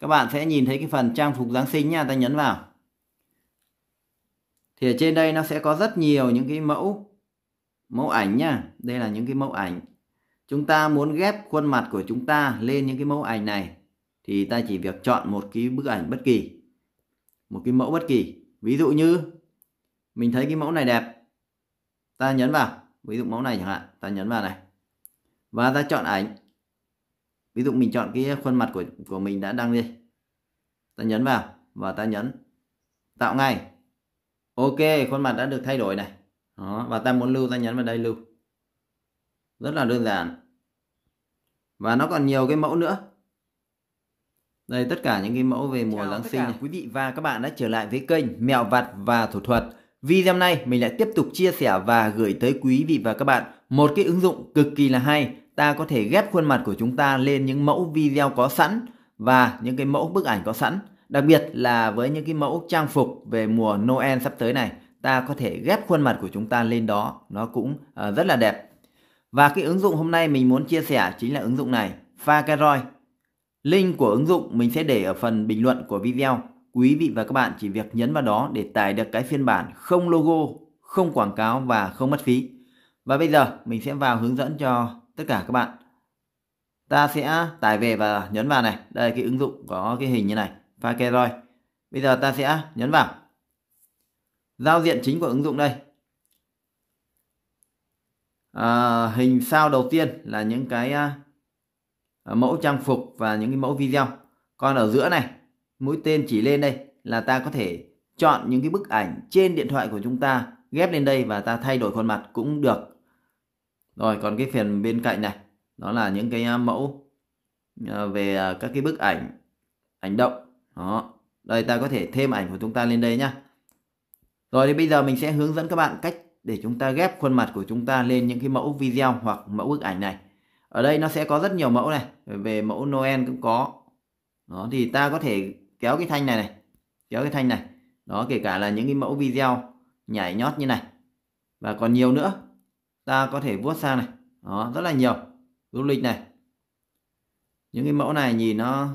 các bạn sẽ nhìn thấy cái phần trang phục Giáng sinh nha ta nhấn vào thì ở trên đây nó sẽ có rất nhiều những cái mẫu mẫu ảnh nha đây là những cái mẫu ảnh chúng ta muốn ghép khuôn mặt của chúng ta lên những cái mẫu ảnh này thì ta chỉ việc chọn một cái bức ảnh bất kỳ một cái mẫu bất kỳ ví dụ như mình thấy cái mẫu này đẹp ta nhấn vào ví dụ mẫu này chẳng hạn ta nhấn vào này và ta chọn ảnh ví dụ mình chọn cái khuôn mặt của của mình đã đăng đi ta nhấn vào và ta nhấn tạo ngay ok khuôn mặt đã được thay đổi này đó, và ta muốn lưu ta nhấn vào đây lưu rất là đơn giản và nó còn nhiều cái mẫu nữa đây tất cả những cái mẫu về mùa Chào Giáng sinh này. Quý vị và các bạn đã trở lại với kênh Mèo Vặt và Thủ Thuật. Video này mình lại tiếp tục chia sẻ và gửi tới quý vị và các bạn một cái ứng dụng cực kỳ là hay ta có thể ghép khuôn mặt của chúng ta lên những mẫu video có sẵn và những cái mẫu bức ảnh có sẵn. Đặc biệt là với những cái mẫu trang phục về mùa Noel sắp tới này, ta có thể ghép khuôn mặt của chúng ta lên đó, nó cũng uh, rất là đẹp. Và cái ứng dụng hôm nay mình muốn chia sẻ chính là ứng dụng này, Fakeroy. Link của ứng dụng mình sẽ để ở phần bình luận của video. Quý vị và các bạn chỉ việc nhấn vào đó để tải được cái phiên bản không logo, không quảng cáo và không mất phí. Và bây giờ mình sẽ vào hướng dẫn cho tất cả các bạn ta sẽ tải về và nhấn vào này đây cái ứng dụng có cái hình như này rồi. bây giờ ta sẽ nhấn vào giao diện chính của ứng dụng đây à, hình sao đầu tiên là những cái à, à, mẫu trang phục và những cái mẫu video còn ở giữa này mũi tên chỉ lên đây là ta có thể chọn những cái bức ảnh trên điện thoại của chúng ta ghép lên đây và ta thay đổi khuôn mặt cũng được rồi còn cái phần bên cạnh này đó là những cái à, mẫu à, về à, các cái bức ảnh ảnh động đó đây ta có thể thêm ảnh của chúng ta lên đây nhá rồi thì bây giờ mình sẽ hướng dẫn các bạn cách để chúng ta ghép khuôn mặt của chúng ta lên những cái mẫu video hoặc mẫu bức ảnh này ở đây nó sẽ có rất nhiều mẫu này về mẫu Noel cũng có đó thì ta có thể kéo cái thanh này này kéo cái thanh này đó kể cả là những cái mẫu video nhảy nhót như này và còn nhiều nữa ta có thể vuốt sang này đó rất là nhiều du lịch này những cái mẫu này nhìn nó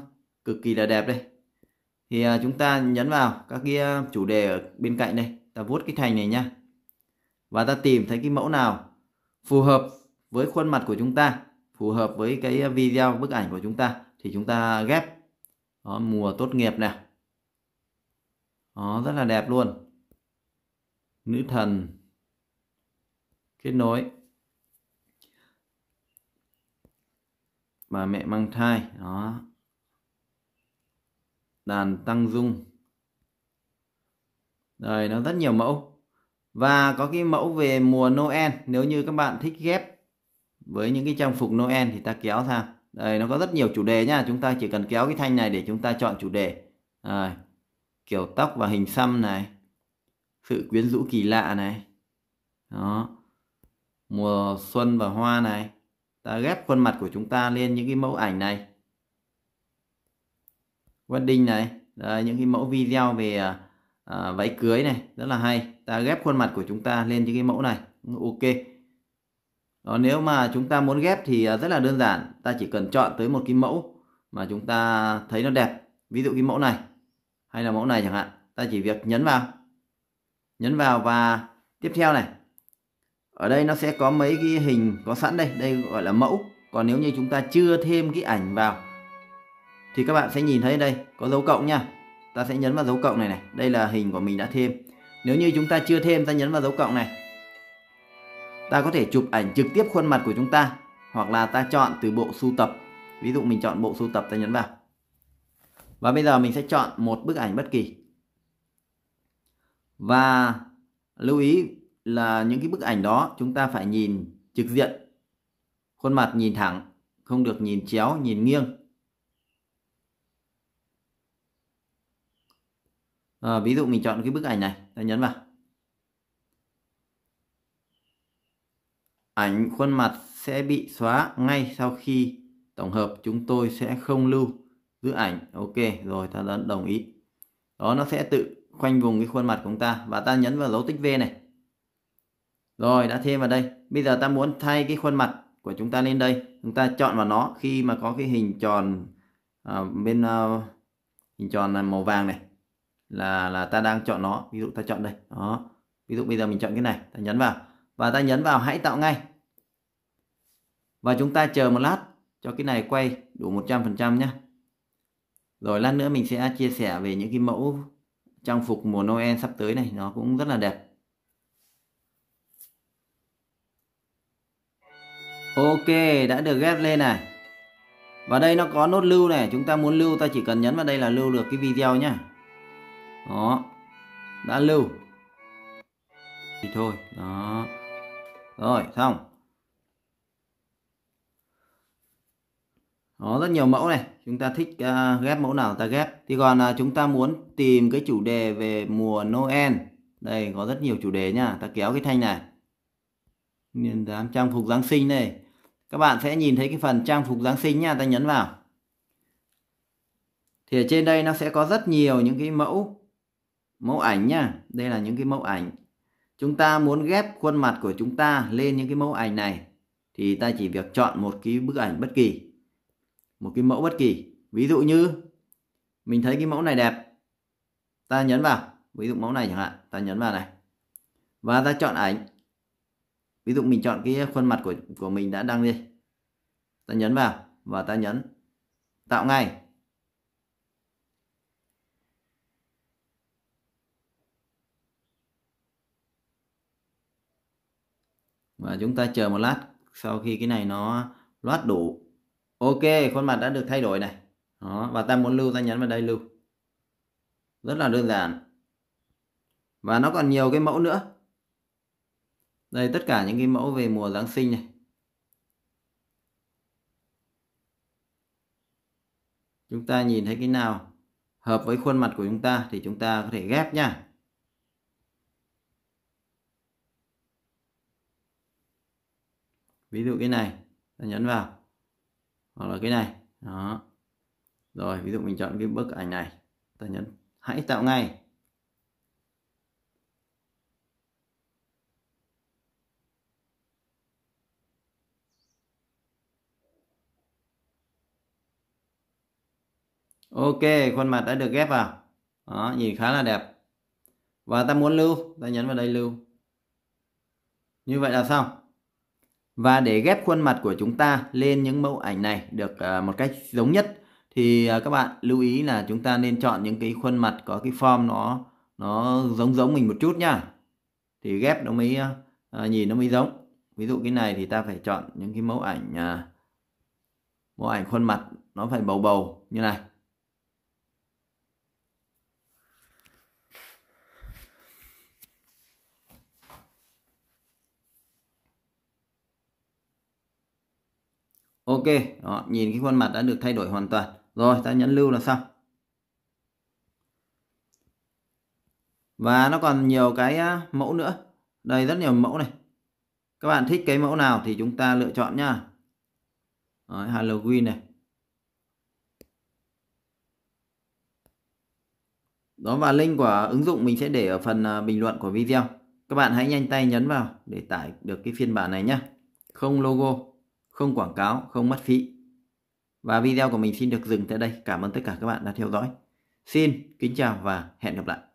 cực kỳ là đẹp đây thì à, chúng ta nhấn vào các cái à, chủ đề ở bên cạnh đây ta vuốt cái thành này nha, và ta tìm thấy cái mẫu nào phù hợp với khuôn mặt của chúng ta phù hợp với cái à, video bức ảnh của chúng ta thì chúng ta ghép đó, mùa tốt nghiệp này đó, rất là đẹp luôn nữ thần kết nối bà mẹ mang thai đó đàn tăng dung đây nó rất nhiều mẫu và có cái mẫu về mùa Noel nếu như các bạn thích ghép với những cái trang phục Noel thì ta kéo ra đây nó có rất nhiều chủ đề nha chúng ta chỉ cần kéo cái thanh này để chúng ta chọn chủ đề à, kiểu tóc và hình xăm này sự quyến rũ kỳ lạ này đó mùa xuân và hoa này ta ghép khuôn mặt của chúng ta lên những cái mẫu ảnh này wedding này Đấy, những cái mẫu video về à, à, váy cưới này rất là hay ta ghép khuôn mặt của chúng ta lên những cái mẫu này ok đó, nếu mà chúng ta muốn ghép thì à, rất là đơn giản ta chỉ cần chọn tới một cái mẫu mà chúng ta thấy nó đẹp ví dụ cái mẫu này hay là mẫu này chẳng hạn ta chỉ việc nhấn vào nhấn vào và tiếp theo này ở đây nó sẽ có mấy cái hình có sẵn đây đây gọi là mẫu còn nếu như chúng ta chưa thêm cái ảnh vào thì các bạn sẽ nhìn thấy đây có dấu cộng nha ta sẽ nhấn vào dấu cộng này này đây là hình của mình đã thêm nếu như chúng ta chưa thêm ta nhấn vào dấu cộng này ta có thể chụp ảnh trực tiếp khuôn mặt của chúng ta hoặc là ta chọn từ bộ sưu tập ví dụ mình chọn bộ sưu tập ta nhấn vào và bây giờ mình sẽ chọn một bức ảnh bất kỳ và lưu ý là những cái bức ảnh đó chúng ta phải nhìn trực diện khuôn mặt nhìn thẳng không được nhìn chéo nhìn nghiêng à, ví dụ mình chọn cái bức ảnh này ta nhấn vào ảnh khuôn mặt sẽ bị xóa ngay sau khi tổng hợp chúng tôi sẽ không lưu giữ ảnh ok rồi ta đã đồng ý đó nó sẽ tự khoanh vùng cái khuôn mặt của chúng ta và ta nhấn vào dấu tích V này rồi đã thêm vào đây. Bây giờ ta muốn thay cái khuôn mặt của chúng ta lên đây. Chúng ta chọn vào nó khi mà có cái hình tròn à, bên à, hình tròn màu vàng này là là ta đang chọn nó. Ví dụ ta chọn đây. Đó. Ví dụ bây giờ mình chọn cái này, ta nhấn vào và ta nhấn vào hãy tạo ngay. Và chúng ta chờ một lát cho cái này quay đủ 100% nhé. Rồi lát nữa mình sẽ chia sẻ về những cái mẫu trang phục mùa Noel sắp tới này nó cũng rất là đẹp. Ok, đã được ghép lên này. Và đây nó có nốt lưu này, chúng ta muốn lưu ta chỉ cần nhấn vào đây là lưu được cái video nhá. Đó. Đã lưu. Thì thôi, đó. Rồi, xong. Đó, rất nhiều mẫu này, chúng ta thích uh, ghép mẫu nào ta ghép. Thì còn uh, chúng ta muốn tìm cái chủ đề về mùa Noel. Đây có rất nhiều chủ đề nha, ta kéo cái thanh này. Miền đám trang phục Giáng sinh này các bạn sẽ nhìn thấy cái phần trang phục Giáng sinh nha ta nhấn vào thì ở trên đây nó sẽ có rất nhiều những cái mẫu mẫu ảnh nha đây là những cái mẫu ảnh chúng ta muốn ghép khuôn mặt của chúng ta lên những cái mẫu ảnh này thì ta chỉ việc chọn một cái bức ảnh bất kỳ một cái mẫu bất kỳ ví dụ như mình thấy cái mẫu này đẹp ta nhấn vào ví dụ mẫu này chẳng hạn ta nhấn vào này và ta chọn ảnh ví dụ mình chọn cái khuôn mặt của của mình đã đăng đi ta nhấn vào và ta nhấn tạo ngay và chúng ta chờ một lát sau khi cái này nó loát đủ ok khuôn mặt đã được thay đổi này đó và ta muốn lưu ta nhấn vào đây lưu rất là đơn giản và nó còn nhiều cái mẫu nữa đây tất cả những cái mẫu về mùa Giáng sinh này chúng ta nhìn thấy cái nào hợp với khuôn mặt của chúng ta thì chúng ta có thể ghép nhá ví dụ cái này ta nhấn vào hoặc là cái này đó rồi ví dụ mình chọn cái bức ảnh này ta nhấn hãy tạo ngay ok khuôn mặt đã được ghép vào đó nhìn khá là đẹp và ta muốn lưu ta nhấn vào đây lưu như vậy là xong và để ghép khuôn mặt của chúng ta lên những mẫu ảnh này được à, một cách giống nhất thì à, các bạn lưu ý là chúng ta nên chọn những cái khuôn mặt có cái form nó nó giống giống mình một chút nhá thì ghép nó mới à, nhìn nó mới giống ví dụ cái này thì ta phải chọn những cái mẫu ảnh mẫu ảnh khuôn mặt nó phải bầu bầu như này ok đó, nhìn cái khuôn mặt đã được thay đổi hoàn toàn rồi ta nhấn lưu là xong và nó còn nhiều cái mẫu nữa đây rất nhiều mẫu này các bạn thích cái mẫu nào thì chúng ta lựa chọn nha. Đấy, Halloween này đó và link của ứng dụng mình sẽ để ở phần à, bình luận của video các bạn hãy nhanh tay nhấn vào để tải được cái phiên bản này nhé không logo không quảng cáo, không mất phí. Và video của mình xin được dừng tại đây. Cảm ơn tất cả các bạn đã theo dõi. Xin kính chào và hẹn gặp lại.